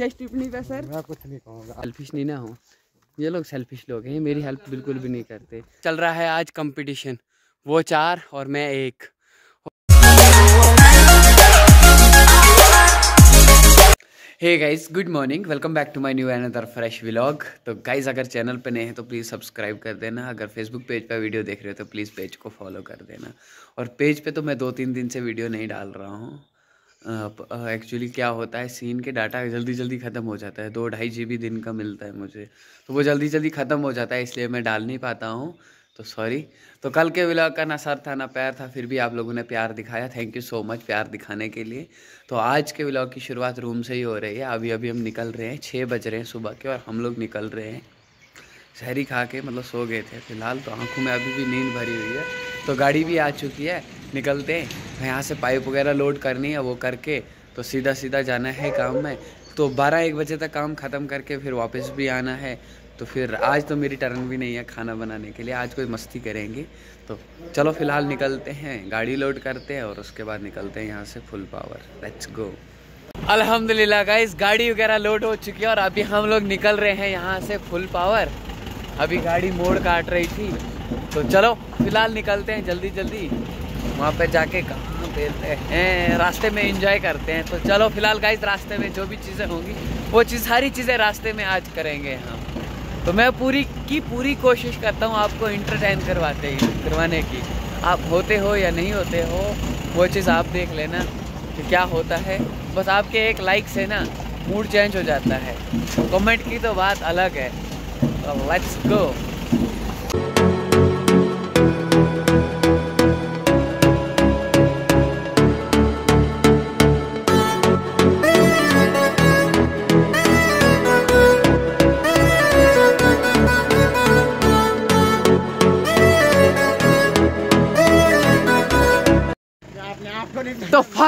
विशेष टिप्पणी का सर मैं कुछ नहीं कहूँगा सेल्फिश नहीं ना हो ये लोग सेल्फिश लोग हैं मेरी हेल्प बिल्कुल भी नहीं करते चल रहा है आज कंपटीशन वो चार और मैं एक hey guys good morning welcome back to my new and other fresh vlog तो गाइस अगर चैनल पे नए हैं तो प्लीज़ सब्सक्राइब कर देना अगर फेसबुक पेज पे वीडियो देख रहे हो तो प्लीज़ पेज को फॉलो कर देना और पेज पे तो मैं दो तीन दिन से वीडियो नहीं डाल रहा हूँ एक्चुअली क्या होता है सीन के डाटा जल्दी जल्दी ख़त्म हो जाता है दो ढाई जी बी दिन का मिलता है मुझे तो वो जल्दी जल्दी ख़त्म हो जाता है इसलिए मैं डाल नहीं पाता हूँ तो सॉरी तो कल के व्लॉग का ना सर था ना पैर था फिर भी आप लोगों ने प्यार दिखाया थैंक यू सो मच प्यार दिखाने के लिए तो आज के व्लॉग की शुरुआत रूम से ही हो रही है अभी अभी हम निकल रहे हैं छः बज रहे हैं सुबह के और हम लोग निकल रहे हैं शहरी खा के मतलब सो गए थे फिलहाल तो आंखों में अभी भी नींद भरी हुई है तो गाड़ी भी आ चुकी है निकलते हैं तो यहाँ से पाइप वगैरह लोड करनी है वो करके तो सीधा सीधा जाना है काम में तो बारह एक बजे तक काम ख़त्म करके फिर वापस भी आना है तो फिर आज तो मेरी टर्न भी नहीं है खाना बनाने के लिए आज कोई मस्ती करेंगे तो चलो फिलहाल निकलते हैं गाड़ी लोड करते हैं और उसके बाद निकलते हैं यहाँ से फुल पावर लेट्स गो अल्हम्दुलिल्लाह गाइस गाड़ी वगैरह लोड हो चुकी है और अभी हम लोग निकल रहे हैं यहाँ से फुल पावर अभी गाड़ी मोड़ काट रही थी तो चलो फिलहाल निकलते हैं जल्दी जल्दी वहाँ पे जाके कहाँ देते हैं रास्ते में इंजॉय करते हैं तो चलो फिलहाल गाइज रास्ते में जो भी चीज़ें होंगी वो चीज़ सारी चीज़ें रास्ते में आज करेंगे हम तो मैं पूरी की पूरी कोशिश करता हूँ आपको इंटरटेन करवाते ही करवाने की आप होते हो या नहीं होते हो वो चीज़ आप देख लेना कि क्या होता है बस आपके एक लाइक से ना मूड चेंज हो जाता है कमेंट की तो बात अलग है लेट्स गो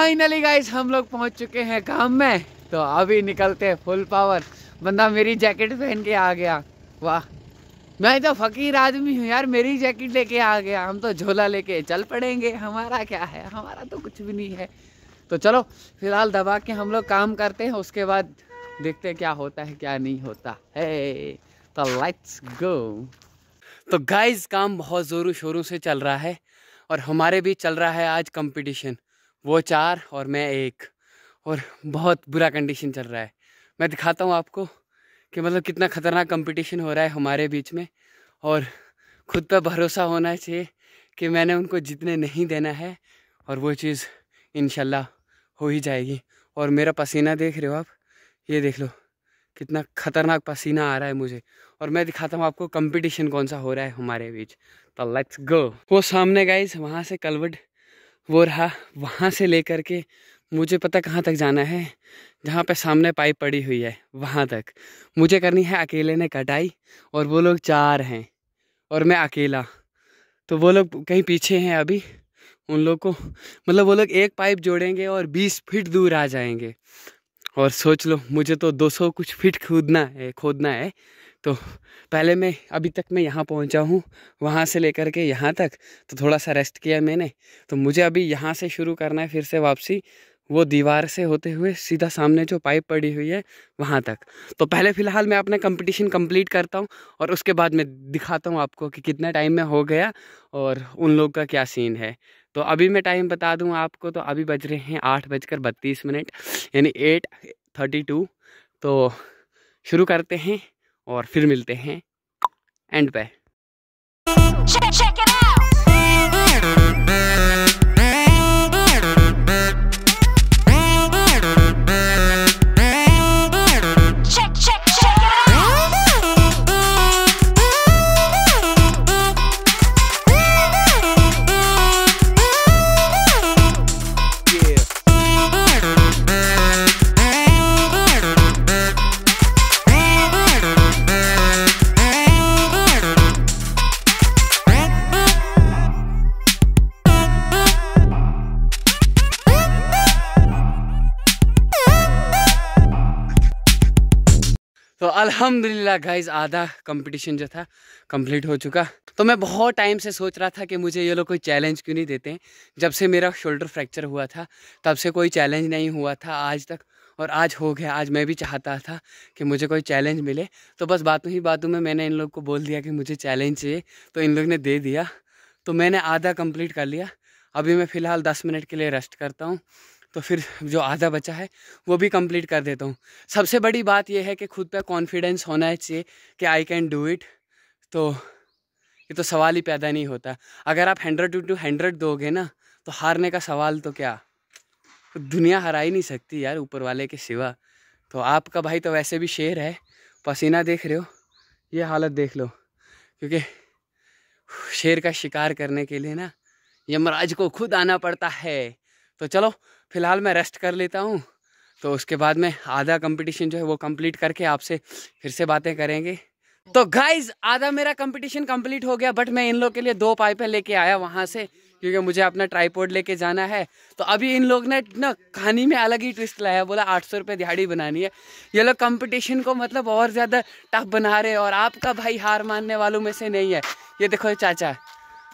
फाइनली गाइस हम लोग पहुंच चुके हैं काम में तो अभी निकलते हैं फुल पावर बंदा मेरी जैकेट पहन के आ गया वाह मैं तो फकीर आदमी हूँ यार मेरी जैकेट लेके आ गया हम तो झोला लेके चल पड़ेंगे हमारा क्या है हमारा तो कुछ भी नहीं है तो चलो फिलहाल दबा के हम लोग काम करते हैं उसके बाद देखते हैं क्या होता है क्या नहीं होता है तो लेट्स गो तो गाइज काम बहुत ज़ोरों शोरों से चल रहा है और हमारे भी चल रहा है आज कंपटीशन वो चार और मैं एक और बहुत बुरा कंडीशन चल रहा है मैं दिखाता हूँ आपको कि मतलब कितना ख़तरनाक कंपटीशन हो रहा है हमारे बीच में और खुद पर भरोसा होना चाहिए कि मैंने उनको जितने नहीं देना है और वो चीज़ इन हो ही जाएगी और मेरा पसीना देख रहे हो आप ये देख लो कितना ख़तरनाक पसीना आ रहा है मुझे और मैं दिखाता हूँ आपको कंपटीशन कौन सा हो रहा है हमारे बीच तो लेट्स गो वो सामने गाइज वहाँ से कलवट वो रहा वहाँ से लेकर के मुझे पता कहाँ तक जाना है जहाँ पे सामने पाइप पड़ी हुई है वहाँ तक मुझे करनी है अकेले ने कटाई और वो लोग चार हैं और मैं अकेला तो वो लोग कहीं पीछे हैं अभी उन लोग को मतलब वो लोग एक पाइप जोड़ेंगे और बीस फीट दूर आ जाएंगे और सोच लो मुझे तो 200 कुछ फीट खोदना है खोदना है तो पहले मैं अभी तक मैं यहाँ पहुँचा हूँ वहाँ से लेकर के यहाँ तक तो थोड़ा सा रेस्ट किया मैंने तो मुझे अभी यहाँ से शुरू करना है फिर से वापसी वो दीवार से होते हुए सीधा सामने जो पाइप पड़ी हुई है वहाँ तक तो पहले फ़िलहाल मैं अपना कंपटीशन कंप्लीट करता हूँ और उसके बाद मैं दिखाता हूँ आपको कि कितना टाइम में हो गया और उन लोग का क्या सीन है तो अभी मैं टाइम बता दूँ आपको तो अभी बज रहे हैं आठ बजकर बत्तीस मिनट यानी एट थर्टी टू तो शुरू करते हैं और फिर मिलते हैं एंड पे अल्हम्दुलिल्लाह गाइज आधा कंपटीशन जो था कंप्लीट हो चुका तो मैं बहुत टाइम से सोच रहा था कि मुझे ये लोग कोई चैलेंज क्यों नहीं देते हैं जब से मेरा शोल्डर फ्रैक्चर हुआ था तब से कोई चैलेंज नहीं हुआ था आज तक और आज हो गया आज मैं भी चाहता था कि मुझे कोई चैलेंज मिले तो बस बातों ही बातों में मैंने इन लोग को बोल दिया कि मुझे चैलेंज चाहिए तो इन लोग ने दे दिया तो मैंने आधा कंप्लीट कर लिया अभी मैं फ़िलहाल दस मिनट के लिए रेस्ट करता हूँ तो फिर जो आधा बचा है वो भी कंप्लीट कर देता हूँ सबसे बड़ी बात यह है कि खुद पे कॉन्फिडेंस होना चाहिए कि आई कैन डू इट तो ये तो सवाल ही पैदा नहीं होता अगर आप हंड्रेड टू टू हंड्रेड दोगे ना तो हारने का सवाल तो क्या तो दुनिया हरा ही नहीं सकती यार ऊपर वाले के सिवा तो आपका भाई तो वैसे भी शेर है पसीना देख रहे हो ये हालत देख लो क्योंकि शेर का शिकार करने के लिए ना यमराज को खुद आना पड़ता है तो चलो फ़िलहाल मैं रेस्ट कर लेता हूँ तो उसके बाद में आधा कंपटीशन जो है वो कंप्लीट करके आपसे फिर से बातें करेंगे तो गाइज आधा मेरा कंपटीशन कंप्लीट हो गया बट मैं इन लोग के लिए दो पाइपें लेके आया वहाँ से क्योंकि मुझे अपना ट्राईपोर्ड लेके जाना है तो अभी इन लोग ने ना कहानी में अलग ही ट्विस्ट लाया बोला आठ सौ रुपये दिहाड़ी बनानी है ये लोग कंपटीशन को मतलब और ज़्यादा टफ बना रहे हैं और आपका भाई हार मानने वालों में से नहीं है ये देखो चाचा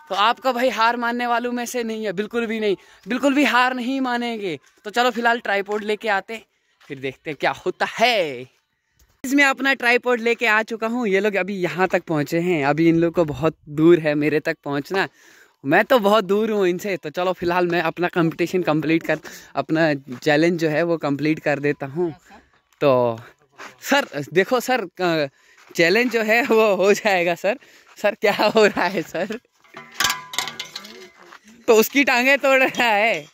तो आपका भाई हार मानने वालों में से नहीं है बिल्कुल भी नहीं बिल्कुल भी हार नहीं मानेंगे तो चलो फिलहाल ट्राईपोर्ड लेके आते फिर देखते हैं क्या होता है इसमें अपना ट्राईपोर्ड लेके आ चुका हूँ ये लोग अभी यहाँ तक पहुँचे हैं अभी इन लोग को बहुत दूर है मेरे तक पहुँचना मैं तो बहुत दूर हूँ इनसे तो चलो फिलहाल मैं अपना कंपटीशन कंप्लीट कर अपना चैलेंज जो है वो कंप्लीट कर देता हूँ तो सर देखो सर चैलेंज जो है वो हो जाएगा सर सर क्या हो रहा है सर तो उसकी टांगे तोड़ रहा है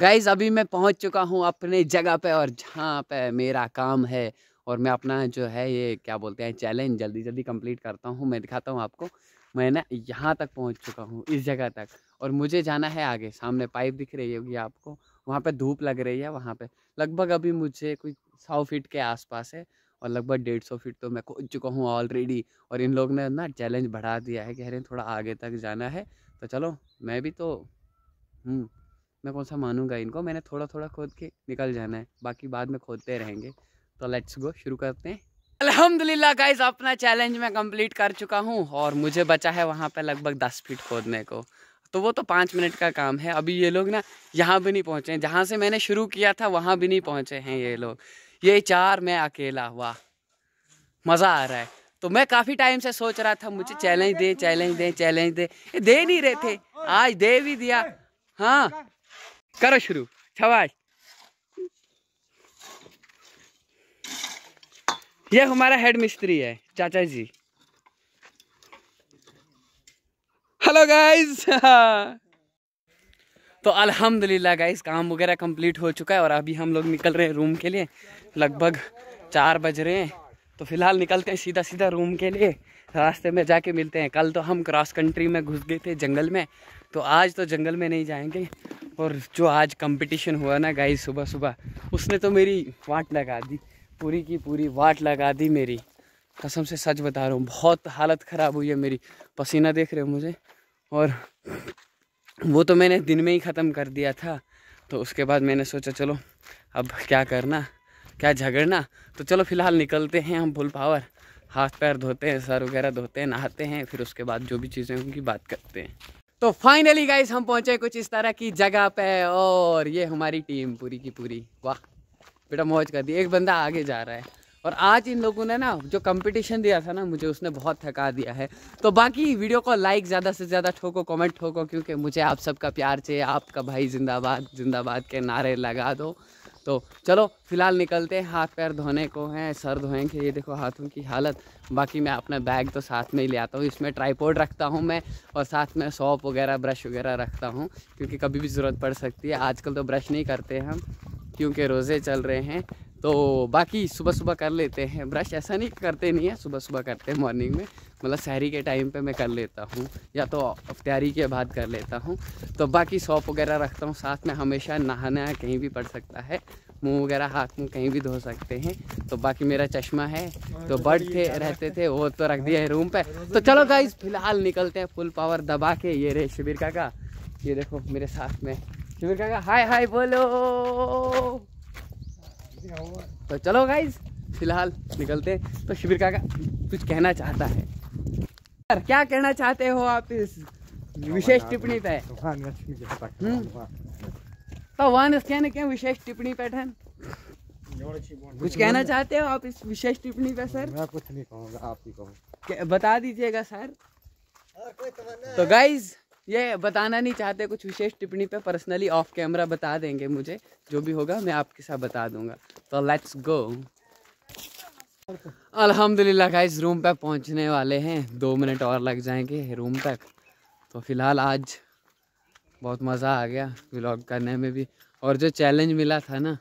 गाइज अभी मैं पहुंच चुका हूं अपने जगह पे और जहाँ पे मेरा काम है और मैं अपना जो है ये क्या बोलते हैं चैलेंज जल्दी जल्दी कंप्लीट करता हूँ मैं दिखाता हूँ आपको मैं ना यहाँ तक पहुंच चुका हूँ इस जगह तक और मुझे जाना है आगे सामने पाइप दिख रही होगी आपको वहाँ पे धूप लग रही है वहाँ पे लगभग अभी मुझे कोई सौ फीट के आसपास है और लगभग डेढ़ सौ फीट तो मैं कूद चुका हूँ ऑलरेडी और इन लोग ने ना चैलेंज बढ़ा दिया है कह रहे हैं थोड़ा आगे तक जाना है तो चलो मैं भी तो हम्म, मैं कौन सा मानूंगा इनको मैंने थोड़ा थोड़ा खोद के निकल जाना है बाकी बाद में खोदते रहेंगे तो लेट्स गो शुरू करते हैं अल्हम्दुलिल्लाह गाइस अपना चैलेंज मैं कंप्लीट कर चुका हूँ और मुझे बचा है वहाँ पे लगभग दस फीट खोदने को तो वो तो पाँच मिनट का काम है अभी ये लोग ना यहाँ भी नहीं पहुँचे जहाँ से मैंने शुरू किया था वहाँ भी नहीं पहुँचे हैं ये लोग ये चार मैं अकेला हुआ मज़ा आ रहा है तो मैं काफ़ी टाइम से सोच रहा था मुझे चैलेंज दे चैलेंज दे चैलेंज दे ये दे नहीं रहे थे आज दे भी दिया हाँ करो शुरू छवाज ये हमारा हेड मिस्त्री है चाचा जी हेलो गाइस तो अल्हम्दुलिल्लाह गाइस काम वगैरह कंप्लीट हो चुका है और अभी हम लोग निकल रहे हैं रूम के लिए लगभग चार बज रहे हैं तो फिलहाल निकलते हैं सीधा सीधा रूम के लिए रास्ते में जाके मिलते हैं कल तो हम क्रॉस कंट्री में घुस गए थे जंगल में तो आज तो जंगल में नहीं जाएंगे और जो आज कंपटीशन हुआ ना गाई सुबह सुबह उसने तो मेरी वाट लगा दी पूरी की पूरी वाट लगा दी मेरी कसम से सच बता रहा हूँ बहुत हालत ख़राब हुई है मेरी पसीना देख रहे हो मुझे और वो तो मैंने दिन में ही ख़त्म कर दिया था तो उसके बाद मैंने सोचा चलो अब क्या करना क्या झगड़ना तो चलो फिलहाल निकलते हैं हम फुल पावर हाथ पैर धोते हैं सर वगैरह धोते हैं नहाते हैं फिर उसके बाद जो भी चीज़ें उनकी बात करते हैं तो फाइनली गाइस हम पहुंचे कुछ इस तरह की जगह पे और ये हमारी टीम पूरी की पूरी वाह बेटा मौज कर दी एक बंदा आगे जा रहा है और आज इन लोगों ने ना जो कंपटीशन दिया था ना मुझे उसने बहुत थका दिया है तो बाकी वीडियो को लाइक ज़्यादा से ज़्यादा ठोको कमेंट ठोको क्योंकि मुझे आप सबका प्यार चाहिए आपका भाई जिंदाबाद जिंदाबाद के नारे लगा दो तो चलो फिलहाल निकलते हैं हाथ पैर धोने को हैं सर धोएंगे ये देखो हाथों की हालत बाकी मैं अपना बैग तो साथ में ही ले आता हूँ इसमें ट्राईपोर्ड रखता हूँ मैं और साथ में सॉप वगैरह ब्रश वगैरह रखता हूँ क्योंकि कभी भी ज़रूरत पड़ सकती है आजकल तो ब्रश नहीं करते हम क्योंकि रोज़े चल रहे हैं तो बाकी सुबह सुबह कर लेते हैं ब्रश ऐसा नहीं करते नहीं है सुबह सुबह करते हैं मॉर्निंग में मतलब शहरी के टाइम पे मैं कर लेता हूँ या तो अफ्तारी के बाद कर लेता हूँ तो बाकी सॉप वगैरह रखता हूँ साथ में हमेशा नहाना कहीं भी पड़ सकता है मुंह वगैरह हाथ मुंह कहीं भी धो सकते हैं तो बाकी मेरा चश्मा है तो बर्ड थे रहते थे वो तो रख दिया है रूम पर तो चलो गाइज फिलहाल निकलते हैं फुल पावर दबा के ये रे शिविर का ये देखो मेरे साथ में शिविर का हाय हाय बोलो तो चलो गाइज फिलहाल निकलते हैं तो शिविर काका कुछ कहना चाहता है सर क्या कहना चाहते हो आप इस विशेष टिप्पणी पे हम्म? तो वन कहने के विशेष टिप्पणी पैठन कुछ कहना चाहते हो आप इस विशेष टिप्पणी पे सर मैं कुछ नहीं कहूँगा आप ही कहो बता दीजिएगा सर हाँ, तो गाइज ये बताना नहीं चाहते कुछ विशेष टिप्पणी पे पर्सनली ऑफ कैमरा बता देंगे मुझे जो भी होगा मैं आपके साथ बता दूंगा तो लेट्स गो अल्हम्दुलिल्लाह गाइस रूम पे पहुंचने वाले हैं दो मिनट और लग जाएंगे रूम तक तो फिलहाल आज बहुत मज़ा आ गया व्लॉग करने में भी और जो चैलेंज मिला था ना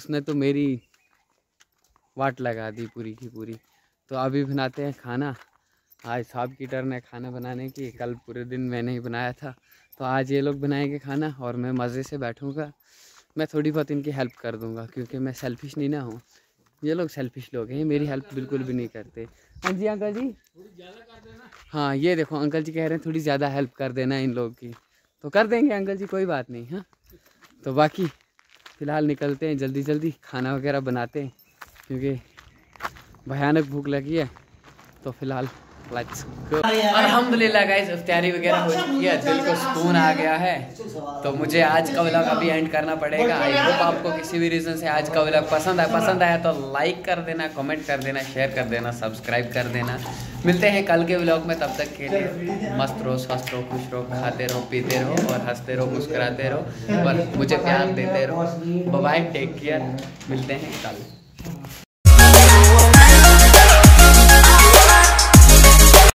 उसने तो मेरी वाट लगा दी पूरी की पूरी तो अभी बनाते हैं खाना आज साहब की टर्न है खाना बनाने की कल पूरे दिन मैंने ही बनाया था तो आज ये लोग बनाएंगे खाना और मैं मज़े से बैठूँगा मैं थोड़ी बहुत इनकी हेल्प कर दूँगा क्योंकि मैं सेल्फिश नहीं ना हूँ ये लोग सेल्फिश लोग हैं मेरी हेल्प बिल्कुल भी नहीं करते हाँ जी अंकल जी हाँ ये देखो अंकल जी कह रहे हैं थोड़ी ज़्यादा हेल्प कर देना इन लोग की तो कर देंगे अंकल जी कोई बात नहीं हाँ तो बाकी फ़िलहाल निकलते हैं जल्दी जल्दी खाना वगैरह बनाते हैं क्योंकि भयानक भूख लगी है तो फ़िलहाल लेट्स गो अल्हम्दुलिल्लाह गाइस इफ्तारी वगैरह हो चुकी है दिल को सुकून आ गया है अच्छा तो मुझे आज का व्लॉग अभी एंड करना पड़ेगा आई होप आपको किसी भी रीज़न से आज का व्लॉग पसंद आया पसंद आया तो लाइक कर देना कमेंट कर देना शेयर कर देना सब्सक्राइब कर देना मिलते हैं कल के व्लॉग में तब तक के लिए मस्त रहो स्वस्थ रहो खुश रहो खाते रहो पीते रहो और हंसते रहो मुस्कुराते रहो और मुझे प्यार देते रहो बाय टेक केयर मिलते हैं कल